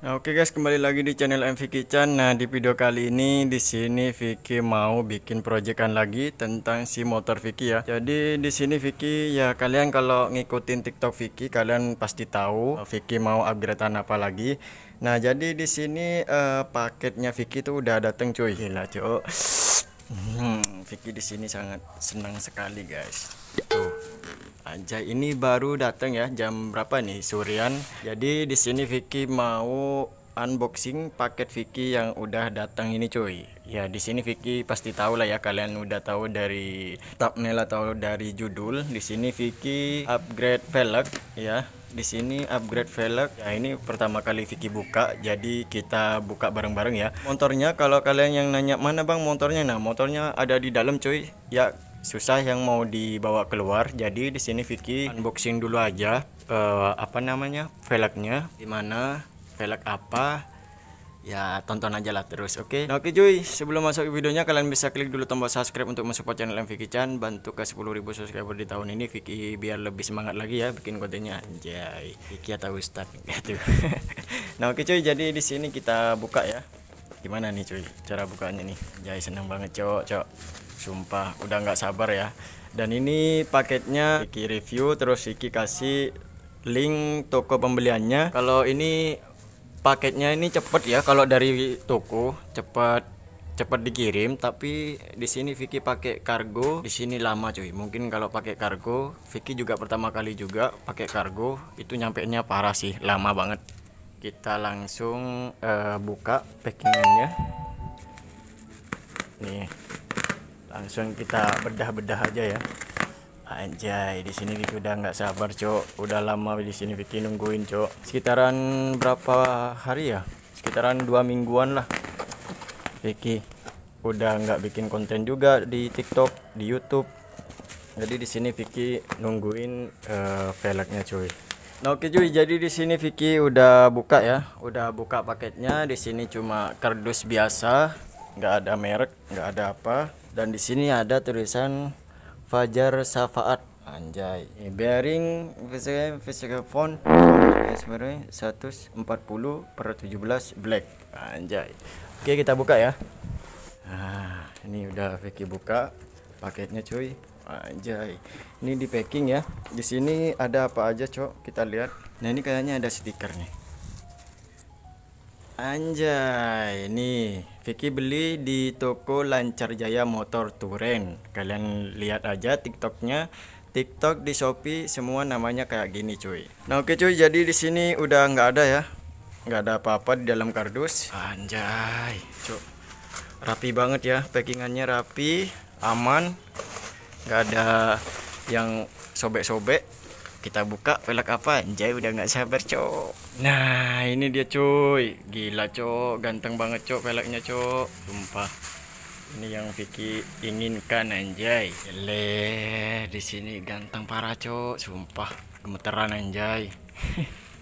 Nah, oke okay guys, kembali lagi di channel MV Kitchen. Nah, di video kali ini di sini Vicky mau bikin proyekan lagi tentang si motor Vicky ya. Jadi di sini Vicky ya kalian kalau ngikutin TikTok Vicky kalian pasti tahu eh, Vicky mau upgradean apa lagi. Nah, jadi di sini uh, paketnya Vicky tuh udah dateng cuy. Gila, cuy. Hmm, Vicky di sini sangat senang sekali guys. Tuh. Anjay, ini baru datang ya jam berapa nih Suryan? Jadi di sini Vicky mau unboxing paket Vicky yang udah datang ini cuy. Ya di sini Vicky pasti tahu lah ya kalian udah tahu dari thumbnail atau dari judul. Di sini Vicky upgrade velg ya. Di sini upgrade velg. Ya ini pertama kali Vicky buka jadi kita buka bareng-bareng ya. Motornya kalau kalian yang nanya mana Bang motornya? Nah, motornya ada di dalam cuy. Ya susah yang mau dibawa keluar jadi di sini Vicky unboxing dulu aja uh, apa namanya velgnya dimana velg apa ya tonton aja lah terus oke okay? nah, oke okay, cuy sebelum masuk videonya kalian bisa klik dulu tombol subscribe untuk mensupport channel Vicky Chan bantu ke 10.000 subscriber di tahun ini Vicky biar lebih semangat lagi ya bikin kontennya anjay Vicky atau Ustadz gitu nah oke okay, cuy jadi di sini kita buka ya gimana nih cuy cara bukanya nih jai seneng banget cok cok sumpah udah nggak sabar ya dan ini paketnya Iki review terus Iki kasih link toko pembeliannya kalau ini paketnya ini cepet ya kalau dari toko cepet cepet dikirim tapi di sini Vicky pakai kargo di sini lama cuy mungkin kalau pakai kargo Vicky juga pertama kali juga pakai kargo itu nyampe nya parah sih lama banget kita langsung uh, buka packingannya nih langsung kita bedah-bedah aja ya anjay di sini kita udah nggak sabar cok udah lama di sini Vicky nungguin cok sekitaran berapa hari ya sekitaran dua mingguan lah Vicky udah nggak bikin konten juga di TikTok di YouTube jadi di sini Vicky nungguin uh, velgnya cuy Nah, oke cuy, jadi di sini Vicky udah buka ya, udah buka paketnya. Di sini cuma kardus biasa, nggak ada merek, nggak ada apa. Dan di sini ada tulisan Fajar Safaat Anjay. Bearing physical font sebenarnya 140 per 17 black. Anjay. Oke, kita buka ya. Nah, ini udah Vicky buka paketnya cuy. Anjay. Ini di packing ya. Di sini ada apa aja, Cok? Kita lihat. Nah, ini kayaknya ada stiker nih. Anjay, ini Vicky beli di toko Lancar Jaya Motor Turen. Kalian lihat aja TikToknya. TikTok di Shopee semua namanya kayak gini, cuy. Nah, oke cuy, jadi di sini udah nggak ada ya. Nggak ada apa-apa di dalam kardus. Anjay, cuy. Rapi banget ya, packingannya rapi, aman nggak ada yang sobek-sobek kita buka velg apa anjay udah nggak sabar cok nah ini dia cuy gila cok ganteng banget cok velgnya cok sumpah ini yang Vicky inginkan anjay leh di sini ganteng parah cok sumpah gemeteran anjay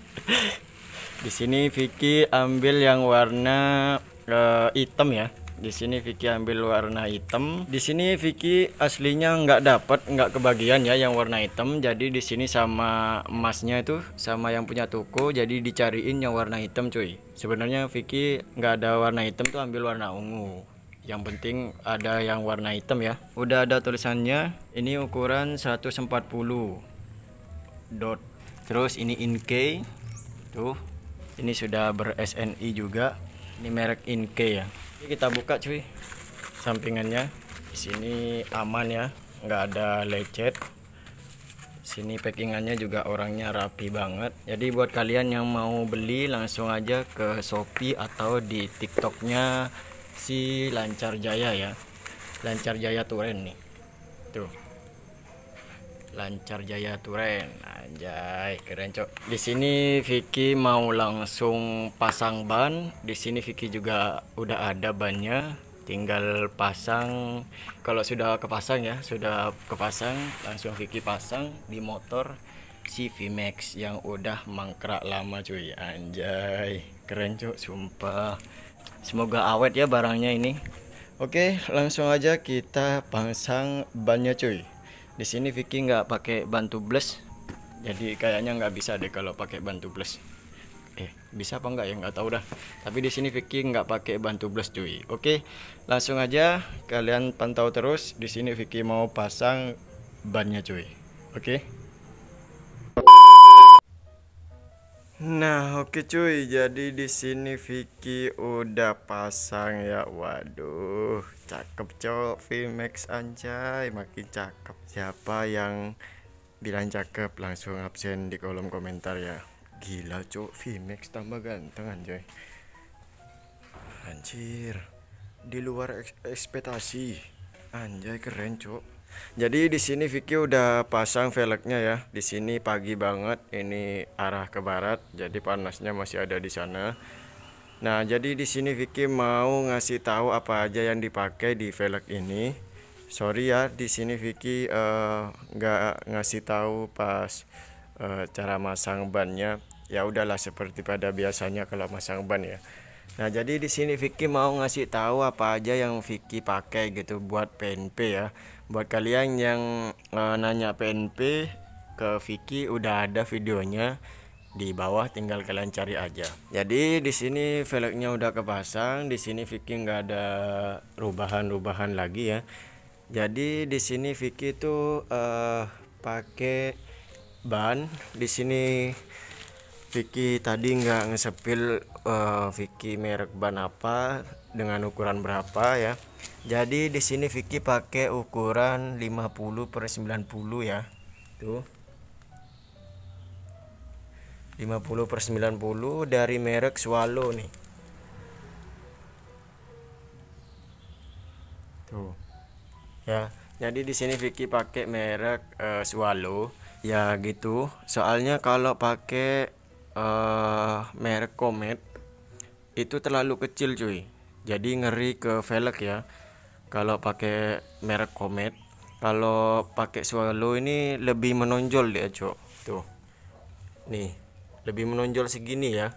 di sini Vicky ambil yang warna uh, hitam ya di sini Vicky ambil warna hitam di sini Vicky aslinya nggak dapat nggak kebagian ya yang warna hitam jadi di sini sama emasnya itu sama yang punya toko jadi dicariin yang warna hitam cuy sebenarnya Vicky nggak ada warna hitam tuh ambil warna ungu yang penting ada yang warna hitam ya udah ada tulisannya ini ukuran 140 dot terus ini inke, tuh ini sudah ber SNI juga ini merek inke ya kita buka cuy sampingannya di sini aman ya nggak ada lecet sini packingannya juga orangnya rapi banget jadi buat kalian yang mau beli langsung aja ke Shopee atau di tiktoknya si Lancar Jaya ya Lancar Jaya Turen nih tuh Lancar Jaya Turen. Anjay, keren cok. Di sini Vicky mau langsung pasang ban. Di sini Vicky juga udah ada bannya. Tinggal pasang. Kalau sudah kepasang ya, sudah kepasang, langsung Vicky pasang di motor si Vmax yang udah mangkrak lama cuy. Anjay, keren cok, sumpah. Semoga awet ya barangnya ini. Oke, langsung aja kita pasang bannya cuy di sini Vicky nggak pakai bantu blush, jadi kayaknya nggak bisa deh kalau pakai bantu blush. eh bisa apa nggak ya nggak tahu dah tapi di sini Vicky nggak pakai bantu blush cuy oke langsung aja kalian pantau terus di sini Vicky mau pasang bannya cuy oke Nah, oke cuy. Jadi di sini Vicky udah pasang ya. Waduh, cakep cok Vmax anjay, makin cakep. Siapa yang bilang cakep langsung absen di kolom komentar ya. Gila cok Vmax tambah ganteng anjay. Anjir. Di luar ekspektasi. Anjay keren cok. Jadi di sini Vicky udah pasang velgnya ya. Di sini pagi banget, ini arah ke barat, jadi panasnya masih ada di sana. Nah, jadi di sini Vicky mau ngasih tahu apa aja yang dipakai di velg ini. Sorry ya, di sini Vicky eh, nggak uh, ngasih tahu pas uh, cara masang bannya. Ya udahlah seperti pada biasanya kalau masang ban ya. Nah, jadi di sini Vicky mau ngasih tahu apa aja yang Vicky pakai gitu buat PNP ya buat kalian yang uh, nanya PNP ke Vicky udah ada videonya di bawah tinggal kalian cari aja jadi di sini velgnya udah kepasang di sini Vicky nggak ada rubahan-rubahan lagi ya jadi di sini Vicky tuh uh, pakai ban di sini Vicky tadi nggak ngesepil uh, Vicky merek ban apa dengan ukuran berapa ya jadi di sini Vicky pakai ukuran 50 per 90 ya tuh 50 per 90 dari merek Swallow nih tuh ya jadi di sini Vicky pakai merek uh, Swallow ya gitu soalnya kalau pakai uh, merek Comet itu terlalu kecil cuy jadi ngeri ke velg ya kalau pakai merek Comet kalau pakai Swallow ini lebih menonjol dia cok tuh nih lebih menonjol segini ya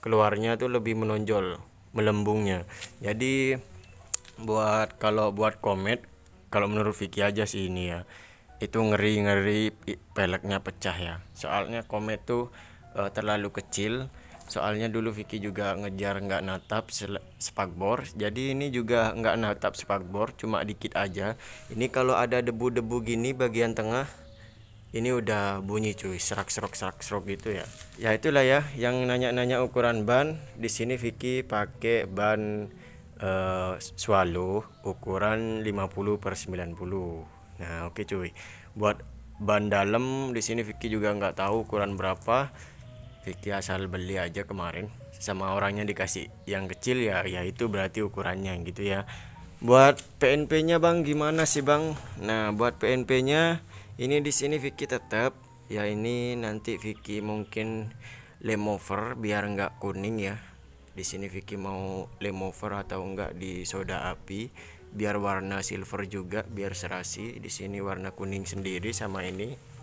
keluarnya tuh lebih menonjol melembungnya jadi buat kalau buat Comet kalau menurut Vicky aja sih ini ya itu ngeri ngeri peleknya pecah ya soalnya Comet tuh uh, terlalu kecil soalnya dulu Vicky juga ngejar nggak natap spakbor jadi ini juga nggak natap spakbor cuma dikit aja ini kalau ada debu-debu gini bagian tengah ini udah bunyi cuy serak serok serak serok gitu ya ya itulah ya yang nanya-nanya ukuran ban di sini Vicky pakai ban uh, eh, swallow ukuran 50 per 90 nah oke okay, cuy buat ban dalam di sini Vicky juga nggak tahu ukuran berapa Vicky asal beli aja kemarin sama orangnya dikasih yang kecil ya ya itu berarti ukurannya gitu ya buat PNP nya Bang gimana sih Bang nah buat PNP nya ini di sini Vicky tetap ya ini nanti Vicky mungkin lemover biar nggak kuning ya di sini Vicky mau lemover atau enggak di soda api biar warna silver juga biar serasi di sini warna kuning sendiri sama ini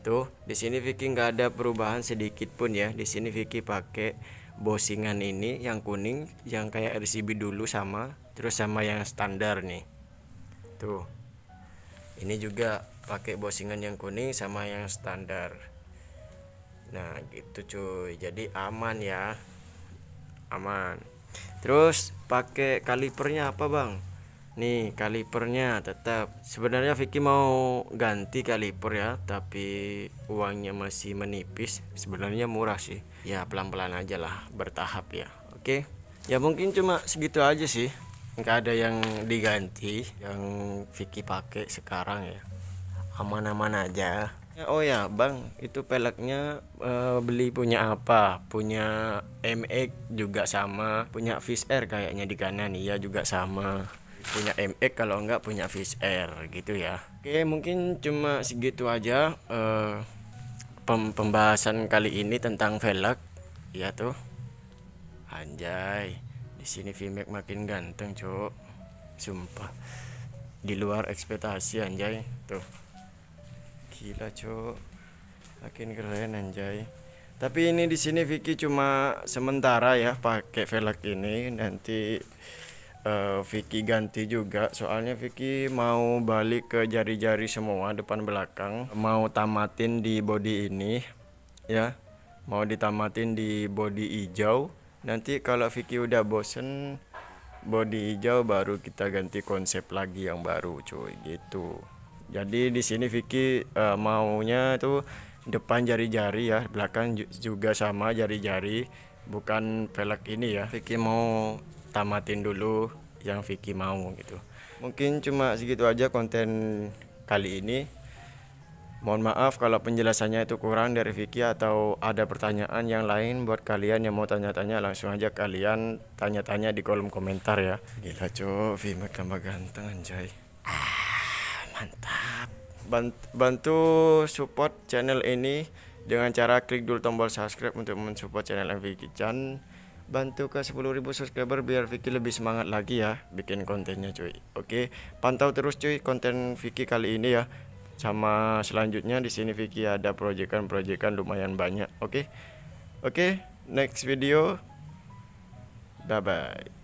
Tuh, di sini Vicky nggak ada perubahan sedikit pun ya. Di sini Vicky pakai bosingan ini yang kuning, yang kayak RCB dulu sama, terus sama yang standar nih. Tuh. Ini juga pakai bosingan yang kuning sama yang standar. Nah, gitu cuy. Jadi aman ya. Aman. Terus pakai kalipernya apa, Bang? nih kalipernya tetap sebenarnya Vicky mau ganti kaliper ya tapi uangnya masih menipis sebenarnya murah sih ya pelan-pelan aja lah bertahap ya oke ya mungkin cuma segitu aja sih nggak ada yang diganti yang Vicky pakai sekarang ya aman-aman aja oh ya bang itu peleknya uh, beli punya apa punya MX juga sama punya Fish Air kayaknya di kanan iya juga sama punya MX kalau enggak punya VSR gitu ya oke mungkin cuma segitu aja uh, pem pembahasan kali ini tentang velg ya tuh anjay di sini Vimek makin ganteng cuk sumpah di luar ekspektasi anjay tuh gila cuk makin keren anjay tapi ini di sini Vicky cuma sementara ya pakai velg ini nanti uh, Vicky ganti juga soalnya Vicky mau balik ke jari-jari semua depan belakang mau tamatin di body ini ya mau ditamatin di body hijau nanti kalau Vicky udah bosen body hijau baru kita ganti konsep lagi yang baru cuy gitu jadi di sini Vicky uh, maunya tuh depan jari-jari ya belakang juga sama jari-jari bukan velg ini ya Vicky mau tamatin dulu yang Vicky mau gitu mungkin cuma segitu aja konten kali ini mohon maaf kalau penjelasannya itu kurang dari Vicky atau ada pertanyaan yang lain buat kalian yang mau tanya-tanya langsung aja kalian tanya-tanya di kolom komentar ya gila cowok Vicky tambah ganteng anjay ah, mantap bantu support channel ini dengan cara klik dulu tombol subscribe untuk mensupport channel MVG Chan bantu ke 10.000 subscriber biar Vicky lebih semangat lagi ya bikin kontennya cuy oke pantau terus cuy konten Vicky kali ini ya sama selanjutnya di sini Vicky ada proyekan-proyekan lumayan banyak oke oke next video bye bye